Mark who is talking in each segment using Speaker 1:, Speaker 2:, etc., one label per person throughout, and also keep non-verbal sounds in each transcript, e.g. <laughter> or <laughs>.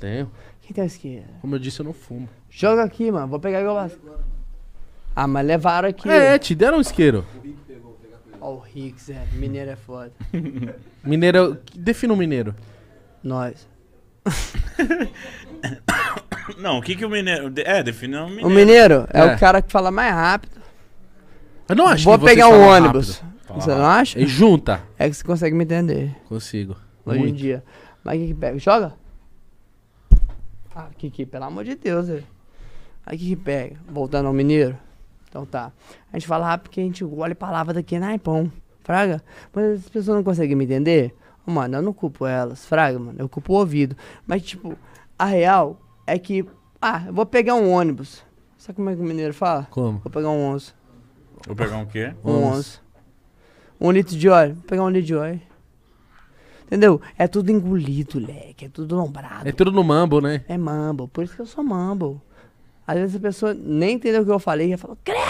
Speaker 1: Tenho. Quem tem isqueiro? Como eu disse, eu não fumo. Joga aqui, mano. Vou pegar igual base. Ah, mas levaram aqui. É, é, te deram um isqueiro. Ó, o Rick, é. Mineiro é foda. <laughs> mineiro, defina o um mineiro. Nós. <coughs> Não, o que que o mineiro... É, defina um mineiro. O mineiro é, É. o cara que fala mais rápido. Eu não acho Vou que pegar um ônibus. rápido. Você não acha? E junta. É que você consegue me entender Consigo. hoje em dia. Mas o que que pega? Joga? Ah, Kiki, pelo amor de Deus, velho. Aí o que, que pega? Voltando ao mineiro? Então tá. A gente fala rápido porque a gente olha palavra daqui na né, pão. Fraga? Mas as pessoas não conseguem me entender? Mano, eu não culpo elas, fraga, mano. Eu culpo o ouvido. Mas, tipo, a real é que. Ah, eu vou pegar um ônibus. Sabe como é que o mineiro fala? Como? Vou pegar um onço. Vou pegar um quê? Um onço. Um litro de óleo. Vou pegar um litro de óleo. Entendeu? É tudo engolido, leque. É tudo lombrado. É tudo no mambo, né? É mambo. Por isso que eu sou mambo. Às vezes a pessoa nem entendeu o que eu falei e falou, credo!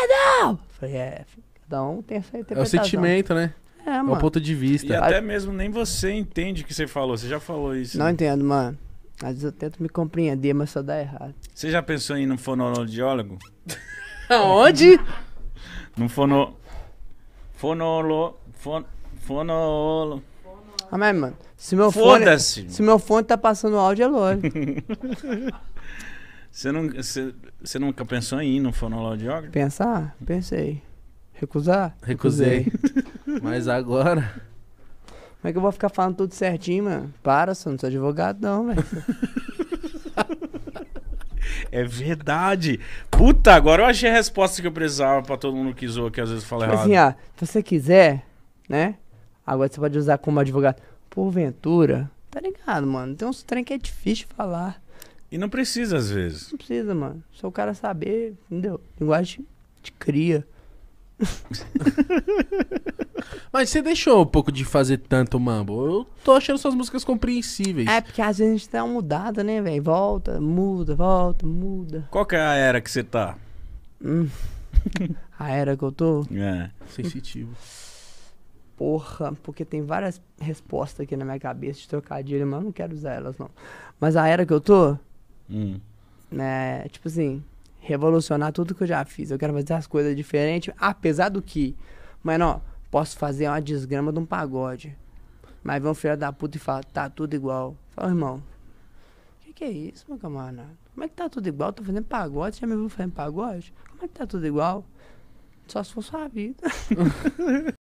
Speaker 1: Eu falei, é, cada um tem essa interpretação. É o sentimento, né? É, mano. É o ponto de vista. E até mesmo nem você entende o que você falou. Você já falou isso. Não né? entendo, mano. Às vezes eu tento me compreender, mas só dá errado. Você já pensou em ir num fonoaudiólogo?
Speaker 2: <laughs> Aonde?
Speaker 1: num fono... Fonolo... Fon... Fonolo... Ah, mas, mano, se meu fone. Foda-se. Se meu fone tá passando áudio, é lógico. <laughs> Você não, você, você nunca pensou em ir no fonoaudiólogo? Pensar? Pensei. Recusar? Recusei. <laughs> Mas agora. Como é que eu vou ficar falando tudo certinho, mano? Para, você não sou advogado, não, velho. <laughs> É verdade. Puta, agora eu achei a resposta que eu precisava pra todo mundo que zoa, que às vezes fala tipo errado. assim, ah, se você quiser, né? Agora você pode usar como advogado. Porventura, tá ligado, mano? Tem uns trem que é difícil falar. E não precisa, às vezes. Não precisa, mano. Só o cara saber, entendeu? Linguagem te cria. <laughs> Mas você deixou um pouco de fazer tanto mambo. Eu tô achando suas músicas compreensíveis. É, porque às vezes a gente tá mudada, né, velho? Volta, muda, volta, muda. Qual que é a era que você tá? Hum. <laughs> a era que eu tô? É, sensitivo porra, porque tem várias respostas aqui na minha cabeça de trocadilho, mas eu não quero usar elas, não. Mas a era que eu tô, hum. né, tipo assim, revolucionar tudo que eu já fiz. Eu quero fazer as coisas diferentes, apesar do que. Mas não, posso fazer uma desgrama de um pagode. Mas vem um filho da puta e fala, tá tudo igual. Fala, irmão, o que, que é isso, meu camarada? Como é que tá tudo igual? Eu tô fazendo pagode, você já me viu fazendo pagode? Como é que tá tudo igual? Só se for sua vida. <laughs>